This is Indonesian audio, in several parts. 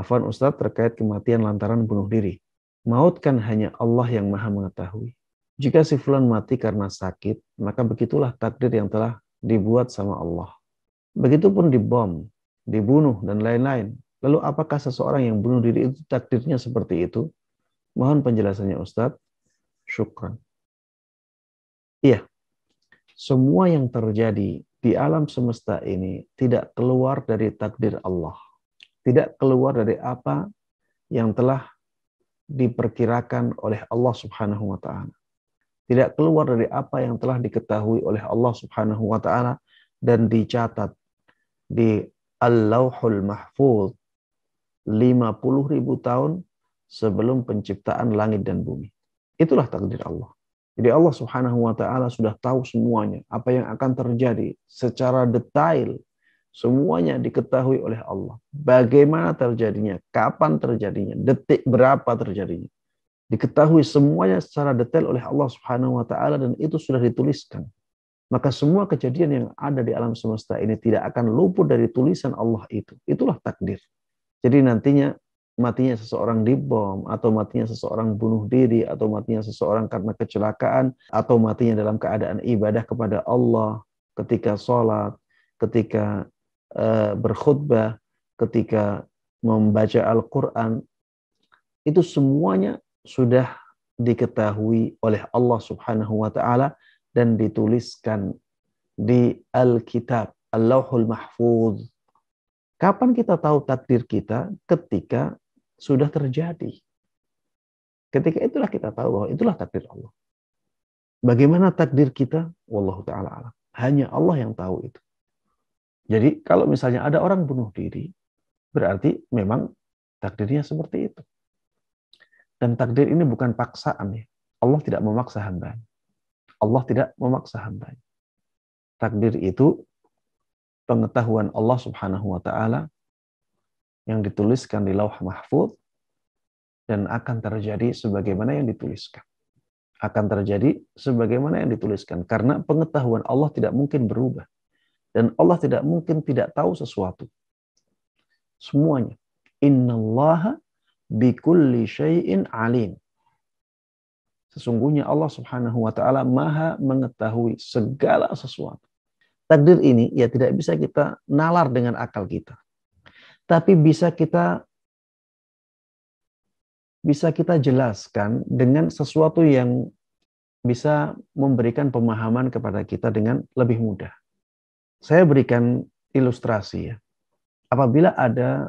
Afwan Ustadz terkait kematian lantaran bunuh diri. Maut kan hanya Allah yang maha mengetahui. Jika si fulan mati karena sakit, maka begitulah takdir yang telah dibuat sama Allah. Begitupun dibom, dibunuh, dan lain-lain. Lalu apakah seseorang yang bunuh diri itu takdirnya seperti itu? Mohon penjelasannya Ustadz. Syukran. Iya, semua yang terjadi di alam semesta ini tidak keluar dari takdir Allah tidak keluar dari apa yang telah diperkirakan oleh Allah Subhanahu wa taala. Tidak keluar dari apa yang telah diketahui oleh Allah Subhanahu wa taala dan dicatat di Al-Lauhul Mahfuz 50 tahun sebelum penciptaan langit dan bumi. Itulah takdir Allah. Jadi Allah Subhanahu wa taala sudah tahu semuanya, apa yang akan terjadi secara detail Semuanya diketahui oleh Allah. Bagaimana terjadinya, kapan terjadinya, detik berapa terjadinya. Diketahui semuanya secara detail oleh Allah Subhanahu wa taala dan itu sudah dituliskan. Maka semua kejadian yang ada di alam semesta ini tidak akan luput dari tulisan Allah itu. Itulah takdir. Jadi nantinya matinya seseorang di bom atau matinya seseorang bunuh diri atau matinya seseorang karena kecelakaan atau matinya dalam keadaan ibadah kepada Allah ketika sholat ketika Eh, berkhutbah, ketika membaca Al-Quran, itu semuanya sudah diketahui oleh Allah Subhanahu wa Ta'ala dan dituliskan di Al-Kitab, Allahul Mahfuz. Kapan kita tahu takdir kita? Ketika sudah terjadi. Ketika itulah kita tahu bahwa itulah takdir Allah. Bagaimana takdir kita? Wallahu ta'ala alam. Hanya Allah yang tahu itu. Jadi kalau misalnya ada orang bunuh diri, berarti memang takdirnya seperti itu. Dan takdir ini bukan paksaan ya. Allah tidak memaksa hamba. Allah tidak memaksa hamba. Takdir itu pengetahuan Allah Subhanahu wa taala yang dituliskan di Lauh Mahfuz dan akan terjadi sebagaimana yang dituliskan. Akan terjadi sebagaimana yang dituliskan karena pengetahuan Allah tidak mungkin berubah dan Allah tidak mungkin tidak tahu sesuatu. Semuanya. Inna Allah bikulli syai'in alim. Sesungguhnya Allah subhanahu wa ta'ala maha mengetahui segala sesuatu. Takdir ini ya tidak bisa kita nalar dengan akal kita. Tapi bisa kita bisa kita jelaskan dengan sesuatu yang bisa memberikan pemahaman kepada kita dengan lebih mudah. Saya berikan ilustrasi ya. Apabila ada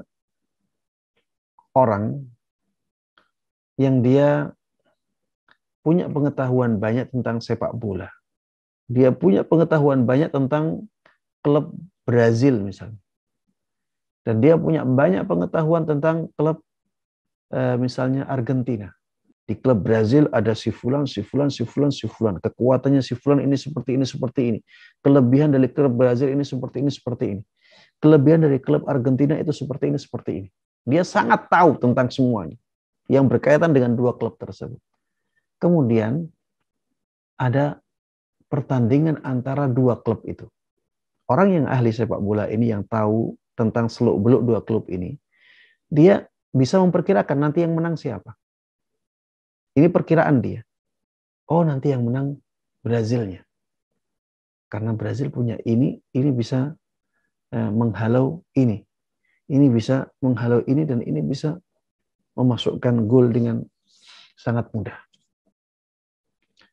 orang yang dia punya pengetahuan banyak tentang sepak bola. Dia punya pengetahuan banyak tentang klub Brazil misalnya. Dan dia punya banyak pengetahuan tentang klub eh, misalnya Argentina di klub Brazil ada si fulan, si fulan, si fulan, si fulan. Kekuatannya si fulan ini seperti ini, seperti ini. Kelebihan dari klub Brazil ini seperti ini, seperti ini. Kelebihan dari klub Argentina itu seperti ini, seperti ini. Dia sangat tahu tentang semuanya yang berkaitan dengan dua klub tersebut. Kemudian ada pertandingan antara dua klub itu. Orang yang ahli sepak bola ini yang tahu tentang seluk beluk dua klub ini, dia bisa memperkirakan nanti yang menang siapa ini perkiraan dia. Oh nanti yang menang Brazilnya. Karena Brazil punya ini, ini bisa eh, menghalau ini. Ini bisa menghalau ini dan ini bisa memasukkan gol dengan sangat mudah.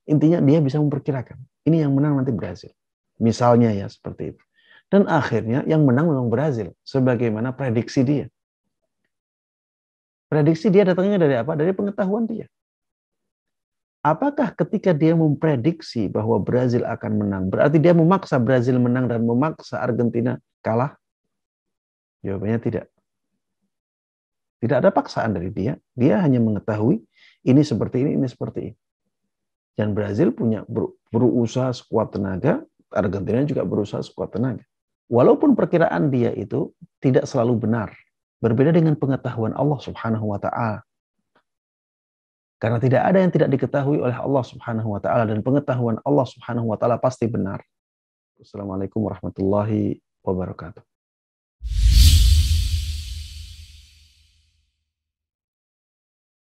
Intinya dia bisa memperkirakan. Ini yang menang nanti Brazil. Misalnya ya seperti itu. Dan akhirnya yang menang memang Brazil. Sebagaimana prediksi dia. Prediksi dia datangnya dari apa? Dari pengetahuan dia apakah ketika dia memprediksi bahwa Brazil akan menang, berarti dia memaksa Brazil menang dan memaksa Argentina kalah? Jawabannya tidak. Tidak ada paksaan dari dia. Dia hanya mengetahui ini seperti ini, ini seperti ini. Dan Brazil punya berusaha sekuat tenaga, Argentina juga berusaha sekuat tenaga. Walaupun perkiraan dia itu tidak selalu benar. Berbeda dengan pengetahuan Allah Subhanahu wa taala karena tidak ada yang tidak diketahui oleh Allah Subhanahu wa taala dan pengetahuan Allah Subhanahu wa taala pasti benar. Assalamualaikum warahmatullahi wabarakatuh.